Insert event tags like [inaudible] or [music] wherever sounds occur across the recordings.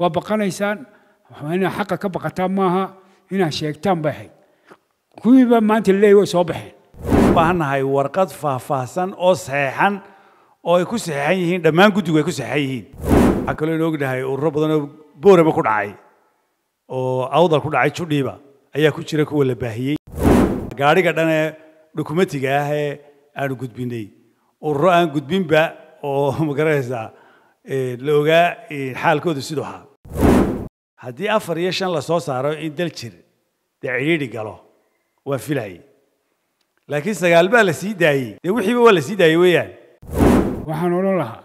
waa baqanaysaan inaad xaqa ka baqataan maaha inaad sheegtaan bay ahayd kuwiiba maanta leey way soo baxeen ubaahannahay warqad faahfaahsan oo saxeexan oo ay ku saxeexan yihiin dhammaan guddigu ay ku saxeexan yihiin waxaa kaloo ina ognahay ururo badan oo boorama ku dhacay oo awdal ku dhacay judhiiba ayaa ku jira kuwa la baahiyey gaadhiga dhan ee dhukumatiga ah ee aanu gudbinay ururo aan gudbinba oo ma garanaysaa la ogaa xaalkooda siduu ahaa haddii afar iyo shan lasoo saaro in dal jir dee cidhiidhi galo waa filayay laakiin sagaal baa la sii daayey dee wixiiba waa la sii daayey weeyaan waxaan odhan lahaa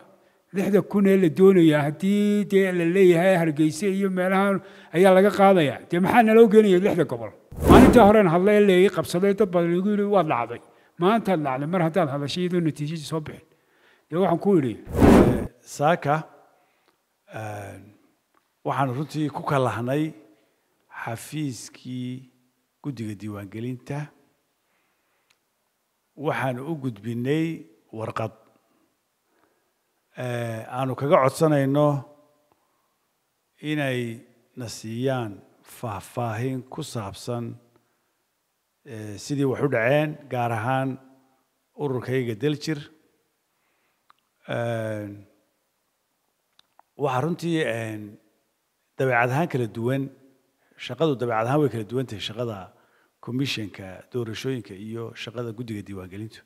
lixda kun ee la doonayaa haddii dee la leeyahay hargeyse iyo meelahan ayaa laga qaadaya dee maxaa naloo geenaya lixda gobol maalinta horen hadlee leeyay qabsaday dad badan igu yidhi waad dhacday maantaad dhacday mar haddaad hadashay iyadoo natiijadii soo bixin dee waxaan ku idhi saaka waxaan runtii ku kalahnay xafiiskii guddiga diiwaangelinta waxaan u gudbinay warqad aanu kaga codsanayno inay na siiyaan faahfaahin ku saabsan sidii wax u dhaceen gaar ahaan ururkayga daljir waxaa runtii dabeecad ahaan kala duwan shaqadu dabeecad ahaan way kala duwan tahay shaqada commissionka doorashooyinka iyo shaqada guddiga diiwaangelintu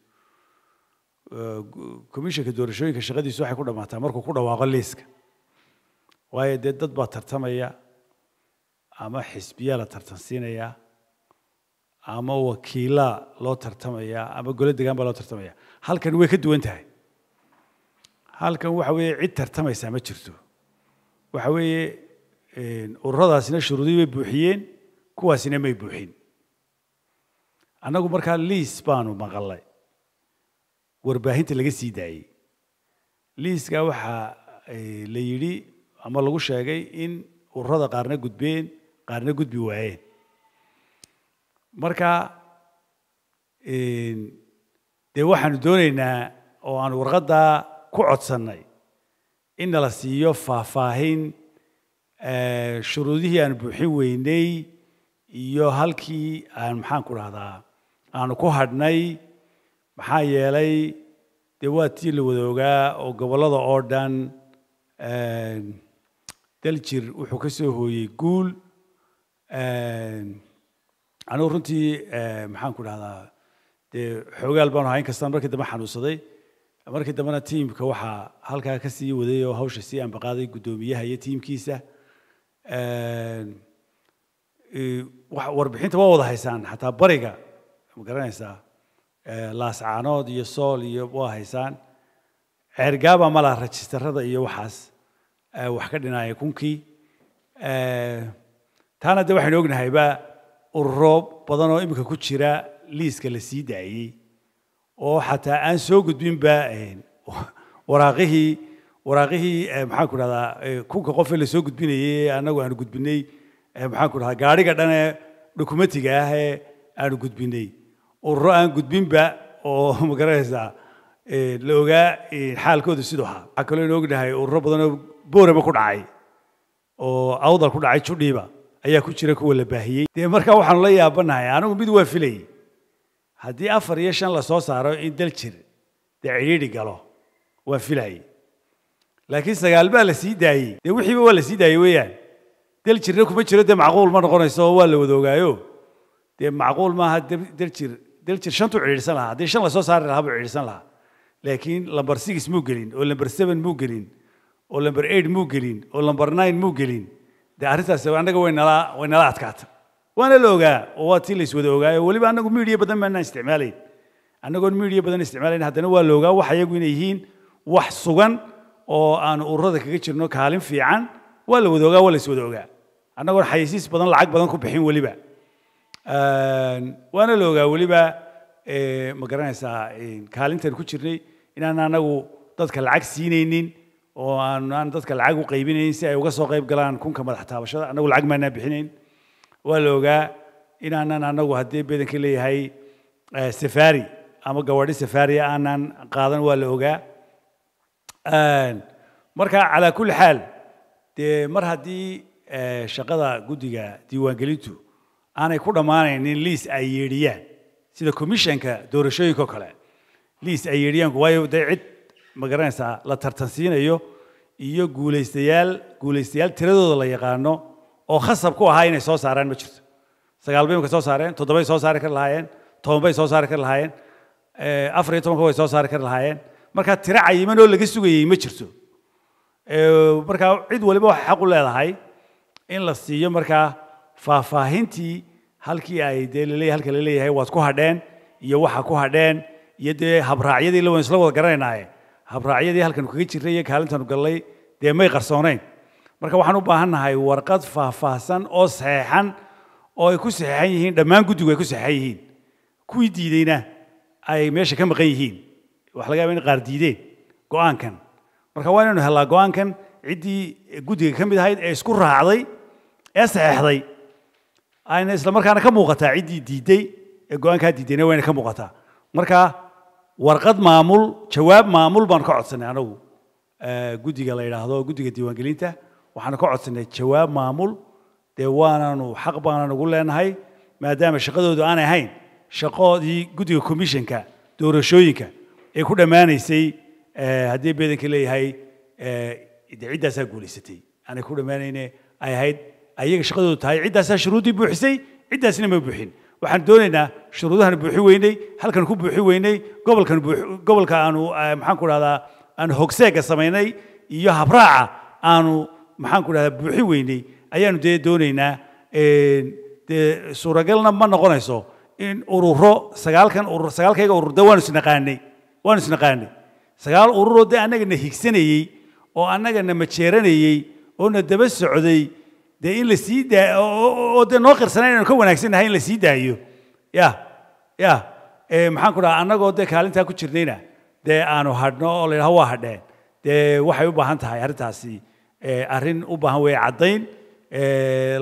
commissionka doorashooyinka shaqadiisu waxay ku dhammaataa markuu ku dhawaaqo liiska waayo dee dad baa tartamaya ama xisbiya la tartansiinaya ama wakiilaa loo tartamaya ama gole degaan baa loo tartamaya halkan way ka duwan tahay halkan waxa weeye cid tartamaysaa ma jirto waxa weeye ururadaasina shuruudii bay buuxiyeen kuwaasina may buuxin annagu markaa liis baanu maqalay warbaahinta laga sii daayey liiska waxaa eh, la yidhi ama lagu sheegay in ururada qaarna gudbeen qaarna gudbi waayeen marka dee waxaanu doonaynaa oo aan warqaddaa ku codsannay in nala siiyo faahfaahin shuruudihii aan buuxin weynay iyo halkii aan maxaan ku dhahdaa aanu ku hadhnay maxaa yeelay dee waa tii la wada ogaa oo gobollada oo dhan daljir wuxuu ka soo hooyey guul anigu runtii maxaan ku dhahdaa dee xoogaal baanu ahaa inkastaan markii dambe xanuunsaday markii dambena tiimka waxaa halkaa ka sii waday oo hawsha sii ambaqaaday guddoomiyaha iyo tiimkiisa Eh, warbixinta waa wada haysaan xataa bariga ma garanaysaa eh, laascaanood iyo sool iyo waa haysaan ceergaaba malaa rajisterada iyo waxaas eh, wax ka dhinaaya kunkii taana de waxaynu ognahayba ururo badan oo iminka ku jira liiska la sii daayey oo xataa aan soo gudbinba waraaqihii waraaqihii eh, maxaan ku dhahdaa eh, kunka qofe lasoo gudbinayey annagu aanu gudbinay eh, maxaan ku dhahdaa gaariga dhanee dokumentiga ah ee aanu gudbinay ururo aan gudbinba oo [laughs] ma garanaysaa la ogaa xaalkooda siduu ahaa waxaa kaloo inoo ognahay ururo badan oo boorama ku dhacay oo awdal ku dhacay judhiiba ayaa ku jira kuwa la baahiyey dee markaa waxaanu la yaabanahay anigu mid waa filayay haddii afar iyo shan lasoo saaro in daljir jir dee cidhiidhi galo waa filayay laakiin sagaal baa la sii daayey dee wixiiba waa la sii daayey weeyaan del jirna kuma jiro dee macquul ma noqonayso oo waa la wadoogaayoo dee macquul maaha del jir shantuu cidhiidhsan lahaa haddii shan lasoo saari lahaa buu lahaa laakiin lamber six muu gelin oo lamber seven muu gelin oo lamber eight muu gelin oo lamber nine muu gelin dee arrintaasi annaga waynala waynala adkaata waana la ogaa oo waa tii lays wada ogaayo weliba annagu midiya badan baanaan isticmaalayn annagoon midiya badan isticmaalayn haddana waa la ogaa wax ayagu inay yihiin wax sugan oo aanu ururada kaga jirno kaalin fiican waa la wadoogaa waa la iswadoogaa annagoon xayasiis badan lacag badan ku bixin weliba waana la ogaa weliba ma garanaysaa kaalintan ku jirnay inaan anagu dadka lacag siinaynin oo aanaan dadka lacag u qaybinaynin si ay uga soo qayb galaan kunka madax taabashada annagu lacag maanaan bixinayn waa la ogaa inaanan annagu haddii bedanka leeyahay safari ama gawaadhi safari aanaan qaadan waa la ogaa marka calaa kulli xaal dee mar haddii eh, shaqada guddiga diiwaangelintu aanay ku dhammaanaynin liis ay yeedhiyaan sida commissionka doorashooyinka o kale liis ay yeedhiyaanku waayo dee cid ma garanaysaa la tartansiinayo iyo guulaystayaal guulaystayaal tiradooda la yaqaano oo khasab ku ahaa inay soo saaraan ma jirto sagaal bay imaka soo saareen toddobay soo saari kari lahaayeen toban bay soo saari kari lahaayeen eh, afar iyo tobanka way soo saari kari lahaayeen markaa tiro cayiman oo laga sugayay ma jirto markaa cid waliba waxay xaq u leedahay in la siiyo markaa faahfaahintii halkii ay dee laleey halka la leeyahay waad ku hadheen iyo waxa ku hadheen iyo dee habraacyadii la isla wada garanaynaaye habraacyadii halkanu kaga jirnay iyo kaalintanu gallay dee may qarsoonayn marka waxaan u baahannahay warqad faahfaahsan oo saxeexan oo ay ku saxeexan yihiin dhammaan guddigu ay ku saxeexan yihiin kuwii diideyna ay meesha ka maqan yihiin waxaa laga yaabaa inay qaar diideen go-aankan marka waa inaynu hellaa go-aankan ciddii guddiga ka mid ahayd ee isku raacday ee saxeexday marka warqad maamul jawaab maamul baanu ka codsanay anagu guddiga la yidhaahdo guddiga diiwaangelinta waxaanu ka codsanay jawaab maamul dee waananu xaq baanan ugu leenahay maadaama shaqadoodu aanay ahayn shaqoodii guddiga commissionka doorashooyinka ay ku dhammaanaysay haddii beedanka leeyahay ciddaasaa guulaysatay aanay ku dhammaanayne ay ahayd ayaga shaqadoodu tahay ciddaasaa shuruuddii buuxisay ciddaasina ma buuxin waxaan doonaynaa shuruudahan buuxi weynay halkan ku buuxi weynay gobolkan gobolka aanu maxaan ku dhahdaa aanu hogseega samaynay iyo habraaca aanu maxaan ku dhahdaa buuxi weynay ayaanu dee doonaynaa dee suuragalna ma noqonayso in ururo sagaalkan urur sagaalkayga ururda waanu isnaqaanay waanu isnaqaanay sagaal ururoo dee annagana higsanayey oo annagana majeeranayey oo na daba socday dee in lasii daaoo daa oo dee noo qirsana inanu ka wanaagsan nahay in lasii daayo ya ya maxaan ku dhaha annagoo dee kaalintaa ku jirnayna dee aanu hadhno oo la yidhaha waa hadheen dee waxay u baahan tahay arrintaasi arrin u baahan weeye caddayn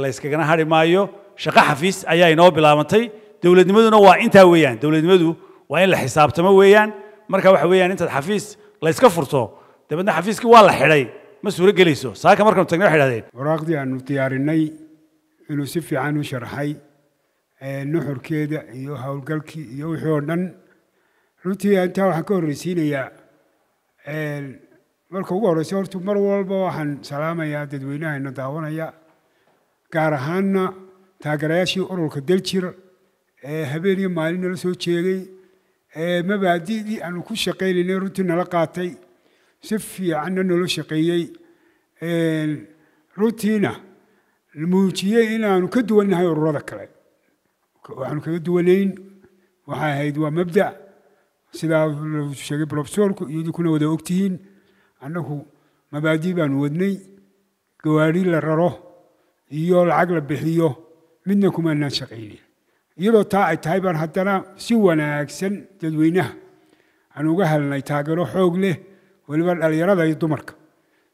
layskagana hadhi maayo shaqo xafiis ayaa inoo bilaabantay dowladnimaduna waa intaa weeyaan dowladnimadu waa in la xisaabtamo weeyaan marka waxa weeyaan intaad xafiis la iska furto dabeedna xafiiskii waa la xidhay ma suuro gelayso saaka markanu tagnay waxay idhahdeen waraaqdii aanu diyaarinay inuu si fiican u sharxay nuxurkeeda iyo howlgalkii iyo wixii oo dhan runtii intaa waxaan ka horreysiinayaa marka ugu horreysa horta mar walba waxaan salaamayaa dadweynahaina daawanaya gaar ahaanna taageerayaashii ururka daljir ee habeen iyo maalin nala soo jeegay mabaadi'dii aanu ku shaqaynaynay runtii nala qaatay si fiicanna nala shaqeeyey runtiina muujiyey inaanu ka duwannahay ururada kale waxaanu kaga duwanayn waxay ahayd waa mabda sidaa sheegay brofesorku iyadunkuna wada ogtihiin annagu mabaadii baanu wadnay gawaari la raro iyo lacag la bixiyo midna kumaanaan shaqaynin iyadoo taa ay tahay baan haddana si wanaagsan dadweynaha aan uga helnay taageero xoog leh weliba dhallinyarada iyo dumarka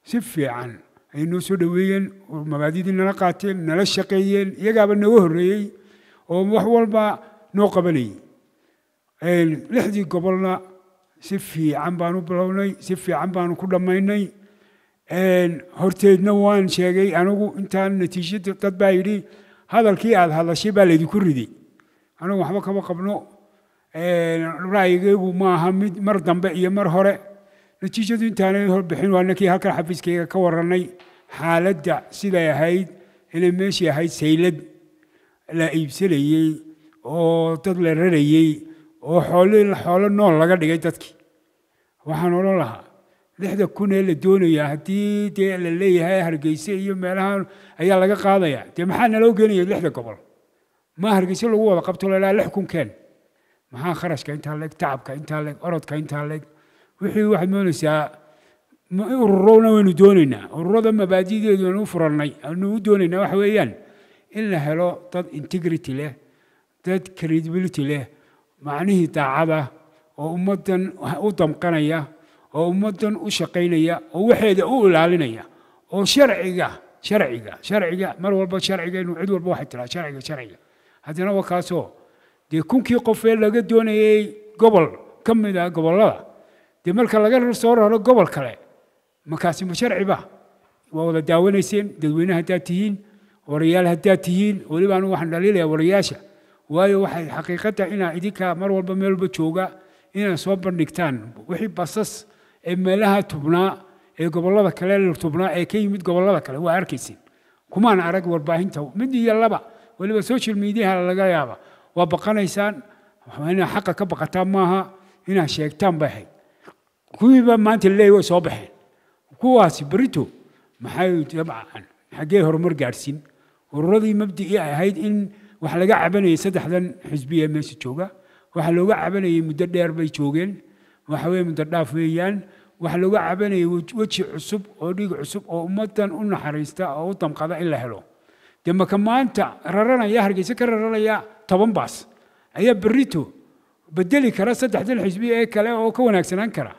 si fiican ayay noo soo dhoweeyeen oo mabaadidii nala qaateen nala shaqeeyeen iyagaaba naga horreeyey oo wax walba noo qabanayey lixdii gobolna si fiican baanu bilownay si fiican baanu ku dhammaynay horteedna waan sheegay anigu intaan natiijada dad baa yidhi hadalkii aada hadlashay baa laydinku riday anugu waxba kama qabno ra'yigaygu maaha mid mar dambe iyo mar hore natiijadu intaanay horbixin waana kii halkan xafiiskayga ka warranay xaaladda siday ahayd inay meeshii ahayd saylad la iibsanayey oo dad la rarayey oo xoolo nool laga dhigay dadkii waxaan odhan lahaa lixda kun ee la doonayaa haddii dee la leeyahay hargeyse iyo meelahan ayaa laga qaadayaa dee maxaa naloo geenaya lixda gobol ma hargeyso lagu wada qabto lalaa lix kun keen maxaa kharashka intaa leeg tacabka intaa leeg orodka intaa leeg wixii waxaad moonaysaa ururowna waynu doonaynaa ururada mabaadideedu aanu furannay aanu u doonaynaa waxa weeyaan in la helo dad integrity leh dad credibility leh macnihii daacada oo ummaddan u damqanaya oo ummaddan u shaqaynaya oo waxeeda u ilaalinaya oo sharciga sharciga sharciga mar walba sharcigaynu cid walba waxay tiraa sharciga sharciga haddana waa kaasoo dee kunkii qofee laga doonayey gobol ka mid ah gobollada dee marka laga soo raro gobol kale markaasi ma sharciba waa wada daawanayseen dadweyne haddaad tihiin warayaal haddaad tihiin weliba anu waxaan dhaliilaya warayaasha waayo waxay xaqiiqadda inaa idinkaa mar walba meel jooga inaad soo bandhigtaan wixii basas ee meelaha tubnaa ee gobollada kale tubnaa ee ka yimid gobollada kale waa arkaysin kumaan arag warbaahinta mid iyo laba weliba social mediaha laga yaaba waa baqanaysaan inaad xaqa ka baqataan maaha inaad sheegtaan bay ahayd kuwiiba maanta leey way soo baxeen kuwaasi berito maxay dabcan xaggee horumar gaadhsiin ururadii mabdicii ahayd in wax laga cabanayay saddexdan xisbiya meesha jooga waxa looga cabanayay muddo dheer bay joogeen waxa muddo dhaaf weeyaan waxa looga cabanayay weji cusub oo dhiig cusub oo ummadan u naxariista oo u damqada in la helo dee maka maanta raranaya hargeysa ka raranaya toban baas ayaa berito bedeli kara saddexdan xisbi ee kale oo ka wanaagsanaan kara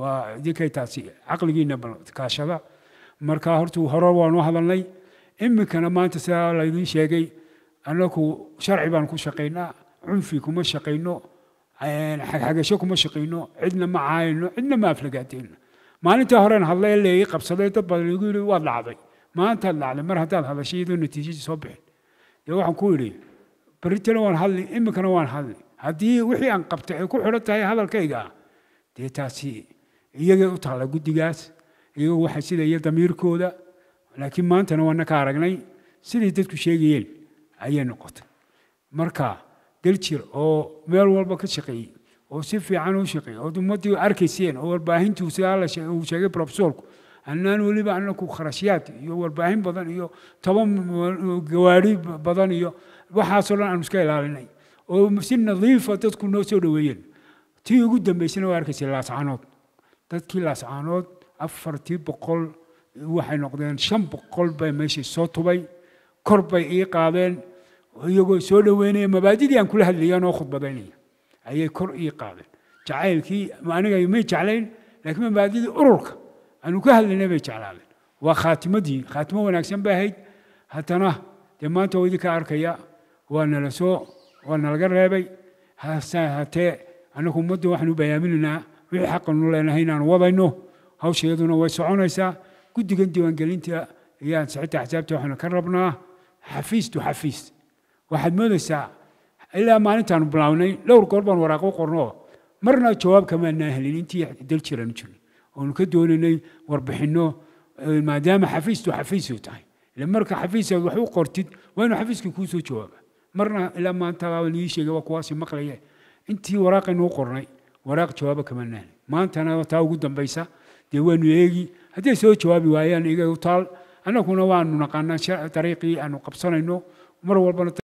waa dikay taasi caqligiina kaashada marka horta hore waanu hadalnay iminkana maanta sidaa laydin sheegay anaku sharci baan ku shaqaynaa cunfi kuma shaqayno xagxagasho kuma shaqayno cidna ma caayno cidna ma aflagaateyno maalintaa horean hadlay leeyay qabsaday dad baa lagu yidhi waa dhacday maanta dhacday mar haddaad hadashay iyadoo natiijadii soo bixin dee waxaan ku idhi baritana waan hadli iminkana waan hadli haddii wixii aan qabtay ay ku xidhan tahay hadalkayga dee taasi iyagay u taalla guddigaas iyagoo waxa sidaya damiirkooda laakiin maantana waana ka aragnay siday dadku sheegayeen ayay noqotay marka daljir oo meel walba ka shaqeeyey oo si fiican u shaqeeyey oo ummaddii arkayseen oo warbaahintuu sidaa uu sheegay profesoorku annaan weliba anaku kharashyaad iyo warbaahin badan iyo toban gawaari badan iyo waxaasoo dhan aanu iska ilaalinay oo si nadiifa ah dadku noo soo dhaweeyeen tii ugu dambaysana waa arkaysay laascanood dadkii laascanood afartii boqol waxay noqdeen shan boqol baa meeshii soo tubay kor bay ii qaadeen iyagoo soo dhaweynaya mabaadidii aan kula hadlayaanoo khudbadaynaya ayay kor ii qaadeen jacaylkii aniga may jeclayn laakiin mabaadidii ururka aanu ka hadlayna bay jeclaadeen waa khaatimadii khaatimo wanaagsan bay ahayd haddana dee maanta oo idinka arkaya waa nala soo waa nalaga reebay hatee annagu ummadda waxaan bayaaminaynaa wixii xaqanu leenahay inaanu wadayno hawsha iyaduna way soconaysaa guddigan diiwaangelinta iyo ansixinta axsaabta waxaanu ka rabnaa xafiistu xafiis waxaad moodaysaa ilaa maalintaanu bilaabnay dhowr goor baan waraaqo qorno marna jawaab kamaanaa helin intii dal jiraanu jirin oonu ka doonanay warbixinno maadaama xafiistu xafiisu tahay ile marka xafiisa wax u qortid waa inuu xafiiska kuu soo jawaaba marna ilaa maanta laii sheegay waa kuwaasi maqlaya intii waraaqaynuu qornay waraaq jawaaba kama naan maantana taa ugu dambaysa dee waanu eegi hadday soo jawaabi waayaan iga u taal annaguna waanu naqaanaa dariiqii aanu qabsanayno mar walbana